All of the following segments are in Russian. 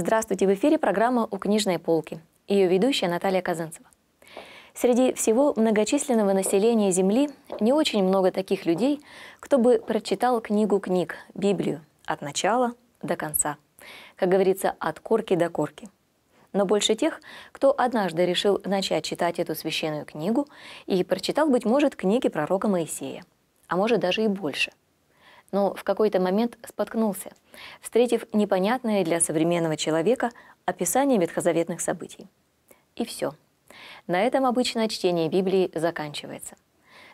Здравствуйте, в эфире программа «У книжной полки». Ее ведущая Наталья Казанцева. Среди всего многочисленного населения Земли не очень много таких людей, кто бы прочитал книгу книг, Библию, от начала до конца. Как говорится, от корки до корки. Но больше тех, кто однажды решил начать читать эту священную книгу и прочитал, быть может, книги пророка Моисея, а может даже и больше – но в какой-то момент споткнулся, встретив непонятное для современного человека описание ветхозаветных событий. И все. На этом обычно чтение Библии заканчивается,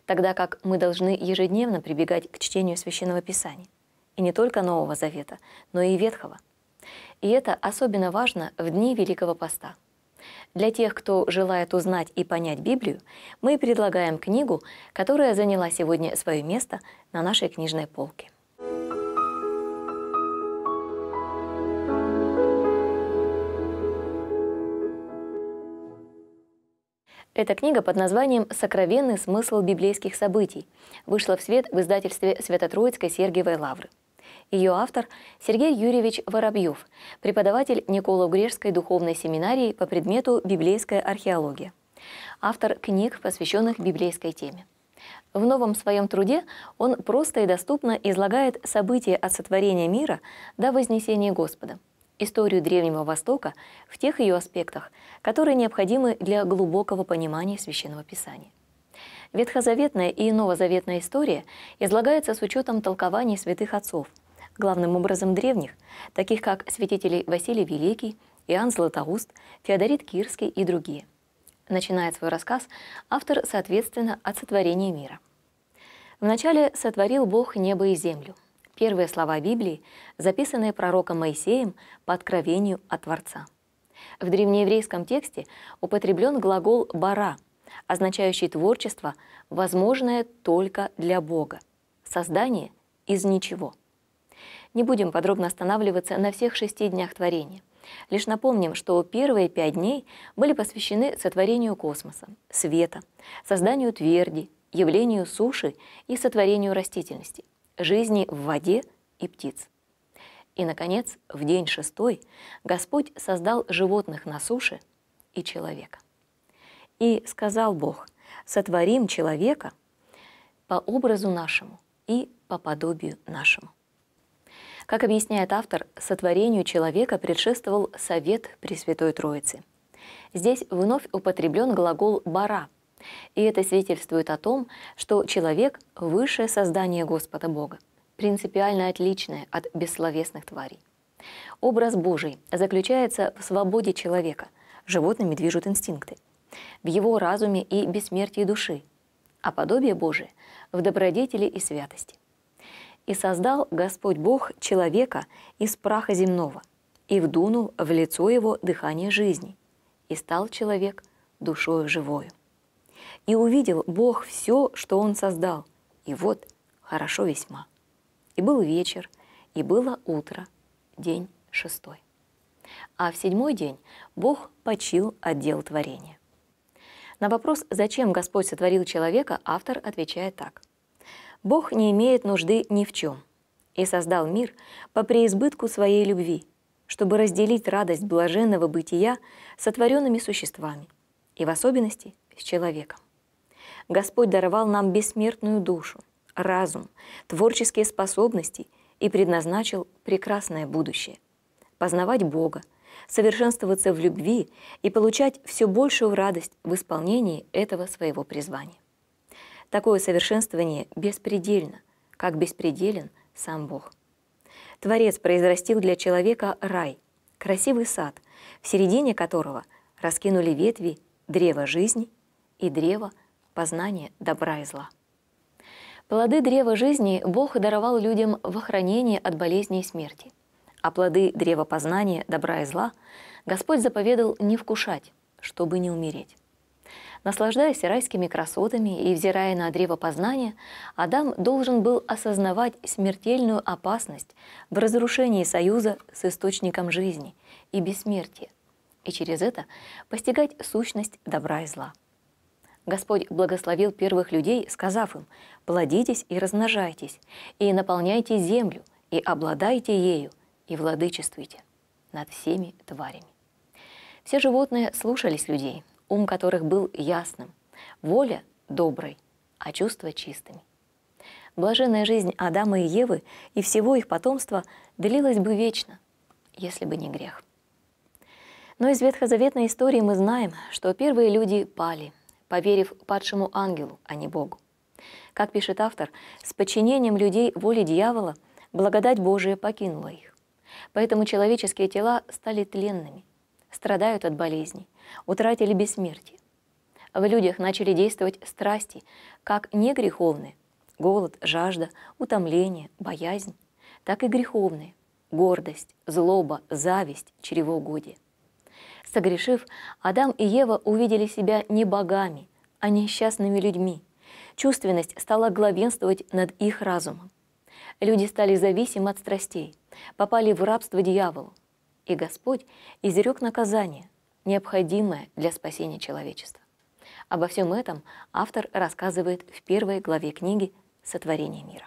тогда как мы должны ежедневно прибегать к чтению Священного Писания, и не только Нового Завета, но и Ветхого. И это особенно важно в дни Великого Поста – для тех, кто желает узнать и понять Библию, мы предлагаем книгу, которая заняла сегодня свое место на нашей книжной полке. Эта книга под названием «Сокровенный смысл библейских событий» вышла в свет в издательстве Свято-Троицкой Сергиевой Лавры – ее автор – Сергей Юрьевич Воробьев, преподаватель Николо-Грежской духовной семинарии по предмету «Библейская археология». Автор книг, посвященных библейской теме. В новом своем труде он просто и доступно излагает события от сотворения мира до вознесения Господа, историю Древнего Востока в тех ее аспектах, которые необходимы для глубокого понимания Священного Писания. Ветхозаветная и Новозаветная история излагается с учетом толкований святых отцов, главным образом древних, таких как святители Василий Великий, Иоанн Златоуст, Феодорит Кирский и другие. Начинает свой рассказ автор, соответственно, от сотворения мира. Вначале сотворил Бог небо и землю. Первые слова Библии, записанные пророком Моисеем по откровению от Творца. В древнееврейском тексте употреблен глагол «бара», означающий творчество, возможное только для Бога, создание из ничего. Не будем подробно останавливаться на всех шести днях творения. Лишь напомним, что первые пять дней были посвящены сотворению космоса, света, созданию тверди, явлению суши и сотворению растительности, жизни в воде и птиц. И, наконец, в день шестой Господь создал животных на суше и человека. И сказал Бог, сотворим человека по образу нашему и по подобию нашему. Как объясняет автор, сотворению человека предшествовал совет Пресвятой Троицы. Здесь вновь употреблен глагол «бара», и это свидетельствует о том, что человек — высшее создание Господа Бога, принципиально отличное от бессловесных тварей. Образ Божий заключается в свободе человека. Животными движут инстинкты — в его разуме и бессмертии души, а подобие Божие в добродетели и святости. И создал Господь Бог человека из праха земного, и вдунул в лицо его дыхание жизни, и стал человек душою живою. И увидел Бог все, что Он создал, и вот хорошо весьма. И был вечер, и было утро, день шестой. А в седьмой день Бог почил от дел творения. На вопрос, зачем Господь сотворил человека, автор отвечает так. «Бог не имеет нужды ни в чем и создал мир по преизбытку своей любви, чтобы разделить радость блаженного бытия с сотворенными существами, и в особенности с человеком. Господь даровал нам бессмертную душу, разум, творческие способности и предназначил прекрасное будущее – познавать Бога – совершенствоваться в любви и получать все большую радость в исполнении этого своего призвания. Такое совершенствование беспредельно, как беспределен сам Бог. Творец произрастил для человека рай, красивый сад, в середине которого раскинули ветви древа жизни и Древа познания добра и зла. Плоды древа жизни Бог даровал людям во хранение от болезней и смерти – а плоды древа познания, добра и зла, Господь заповедал не вкушать, чтобы не умереть. Наслаждаясь райскими красотами и взирая на древо познания, Адам должен был осознавать смертельную опасность в разрушении союза с источником жизни и бессмертия, и через это постигать сущность добра и зла. Господь благословил первых людей, сказав им, «Плодитесь и размножайтесь, и наполняйте землю, и обладайте ею, и владычествуйте над всеми тварями». Все животные слушались людей, ум которых был ясным, воля доброй, а чувства чистыми. Блаженная жизнь Адама и Евы и всего их потомства длилась бы вечно, если бы не грех. Но из ветхозаветной истории мы знаем, что первые люди пали, поверив падшему ангелу, а не Богу. Как пишет автор, с подчинением людей воле дьявола благодать Божия покинула их. Поэтому человеческие тела стали тленными, страдают от болезней, утратили бессмертие. В людях начали действовать страсти, как не греховные – голод, жажда, утомление, боязнь, так и греховные – гордость, злоба, зависть, чревоугодие. Согрешив, Адам и Ева увидели себя не богами, а несчастными людьми. Чувственность стала главенствовать над их разумом. Люди стали зависимы от страстей – попали в рабство дьяволу, и Господь изрек наказание, необходимое для спасения человечества. Обо всем этом автор рассказывает в первой главе книги «Сотворение мира».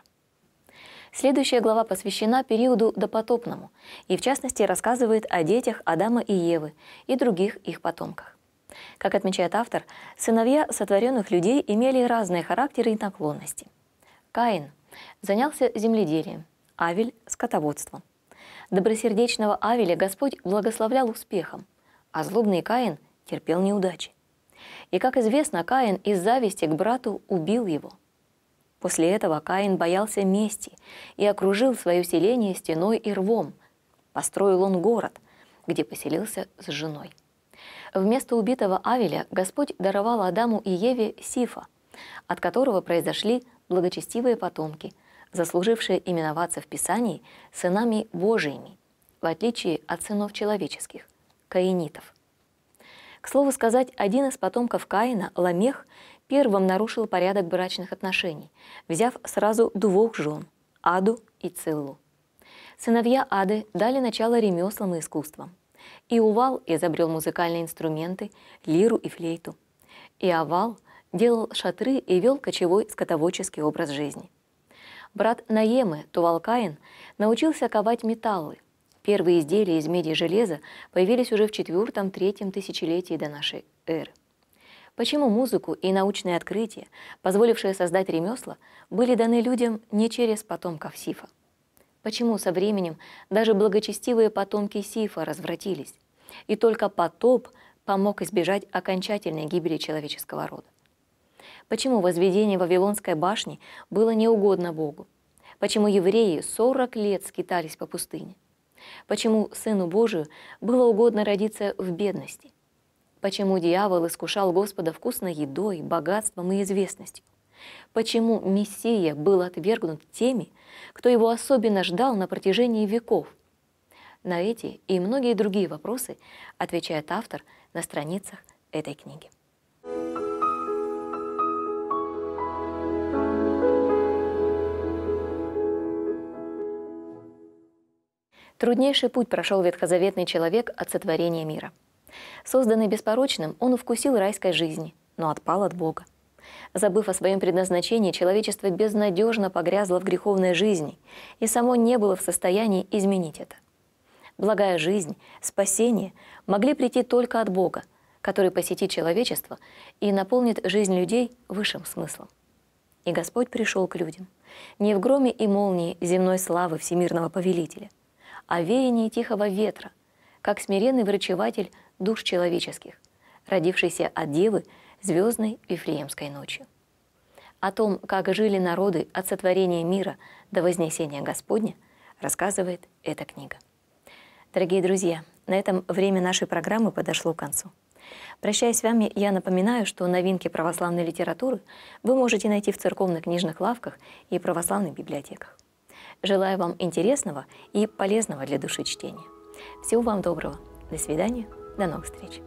Следующая глава посвящена периоду допотопному и, в частности, рассказывает о детях Адама и Евы и других их потомках. Как отмечает автор, сыновья сотворенных людей имели разные характеры и наклонности. Каин занялся земледелием – Авель – скотоводство. Добросердечного Авеля Господь благословлял успехом, а злобный Каин терпел неудачи. И, как известно, Каин из зависти к брату убил его. После этого Каин боялся мести и окружил свое селение стеной и рвом. Построил он город, где поселился с женой. Вместо убитого Авеля Господь даровал Адаму и Еве Сифа, от которого произошли благочестивые потомки – заслужившие именоваться в Писании сынами Божиими, в отличие от сынов человеческих, каинитов. К слову сказать, один из потомков Каина, Ламех, первым нарушил порядок брачных отношений, взяв сразу двух жен – Аду и Целлу. Сыновья Ады дали начало ремеслам и искусствам. И Увал изобрел музыкальные инструменты, лиру и флейту. И Иовал делал шатры и вел кочевой скотоводческий образ жизни. Брат Наемы, Тувалкаин, научился ковать металлы. Первые изделия из меди и железа появились уже в четвертом-третьем тысячелетии до нашей эры. Почему музыку и научные открытия, позволившие создать ремесла, были даны людям не через потомков Сифа? Почему со временем даже благочестивые потомки Сифа развратились? И только потоп помог избежать окончательной гибели человеческого рода. Почему возведение Вавилонской башни было неугодно Богу? Почему евреи 40 лет скитались по пустыне? Почему Сыну Божию было угодно родиться в бедности? Почему дьявол искушал Господа вкусной едой, богатством и известностью? Почему Мессия был отвергнут теми, кто его особенно ждал на протяжении веков? На эти и многие другие вопросы отвечает автор на страницах этой книги. Труднейший путь прошел ветхозаветный человек от сотворения мира. Созданный беспорочным, он вкусил райской жизни, но отпал от Бога. Забыв о своем предназначении, человечество безнадежно погрязло в греховной жизни, и само не было в состоянии изменить это. Благая жизнь, спасение могли прийти только от Бога, который посетит человечество и наполнит жизнь людей высшим смыслом. И Господь пришел к людям, не в громе и молнии земной славы всемирного повелителя, о веянии тихого ветра, как смиренный врачеватель душ человеческих, родившийся от девы звездной Вифлеемской ночью. О том, как жили народы от сотворения мира до вознесения Господня, рассказывает эта книга. Дорогие друзья, на этом время нашей программы подошло к концу. Прощаясь с вами, я напоминаю, что новинки православной литературы вы можете найти в церковных книжных лавках и православных библиотеках. Желаю вам интересного и полезного для души чтения. Всего вам доброго. До свидания. До новых встреч.